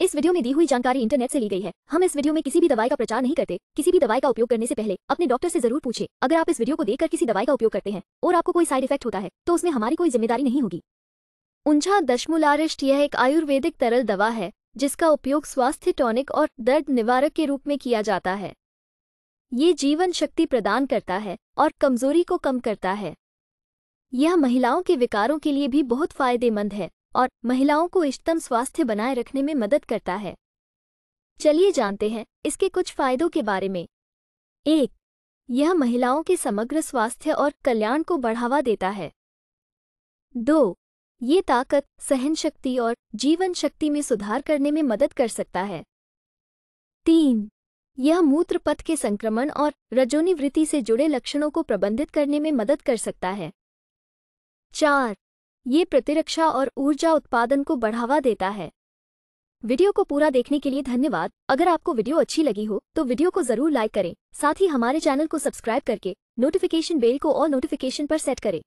इस वीडियो में दी हुई जानकारी इंटरनेट से ली गई है हम इस वीडियो में किसी भी दवाई का प्रचार नहीं करते किसी भी दवाई का उपयोग करने से पहले अपने डॉक्टर से जरूर पूछे अगर आप इस वीडियो को देखकर किसी दवाई का उपयोग करते हैं और आपको कोई साइड इफेक्ट होता है तो उसमें हमारी कोई जिम्मेदारी नहीं होगी ऊंझा दशमुलारिष्ट यह एक आयुर्वेदिक तरल दवा है जिसका उपयोग स्वास्थ्य टॉनिक और दर्द निवारक के रूप में किया जाता है ये जीवन शक्ति प्रदान करता है और कमजोरी को कम करता है यह महिलाओं के विकारों के लिए भी बहुत फायदेमंद है और महिलाओं को इष्टतम स्वास्थ्य बनाए रखने में मदद करता है चलिए जानते हैं इसके कुछ फायदों के बारे में एक यह महिलाओं के समग्र स्वास्थ्य और कल्याण को बढ़ावा देता है दो ये ताकत सहन शक्ति और जीवन शक्ति में सुधार करने में मदद कर सकता है तीन यह मूत्र पथ के संक्रमण और रजोनिवृत्ति से जुड़े लक्षणों को प्रबंधित करने में मदद कर सकता है चार ये प्रतिरक्षा और ऊर्जा उत्पादन को बढ़ावा देता है वीडियो को पूरा देखने के लिए धन्यवाद अगर आपको वीडियो अच्छी लगी हो तो वीडियो को जरूर लाइक करें साथ ही हमारे चैनल को सब्सक्राइब करके नोटिफिकेशन बेल को और नोटिफिकेशन पर सेट करें